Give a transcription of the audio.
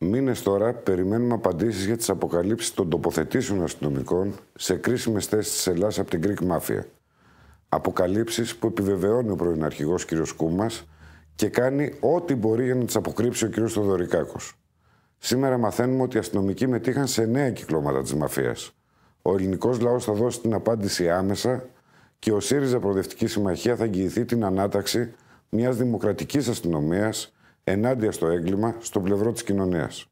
Μήνες τώρα περιμένουμε απαντήσεις για τις αποκαλύψεις των τοποθετήσεων αστυνομικών σε κρίσιμες θέσεις της Ελλάδας από την Greek Mafia. Αποκαλύψεις που επιβεβαιώνει ο πρώην αρχηγός κ. Κούμας και κάνει ό,τι μπορεί για να τις αποκρύψει ο κ. Θοδωρικάκο. Σήμερα μαθαίνουμε ότι οι αστυνομικοί μετήχαν σε νέα κυκλώματα της μαφίας. Ο ελληνικός λαός θα δώσει την απάντηση άμεσα και ο ΣΥΡΙΖΑ Προοδευτική Συμμαχία θα εγγυηθεί την ανάταξη μιας δημοκρατικής αστυνομίας ενάντια στο έγκλημα στο πλευρό της κοινωνίας.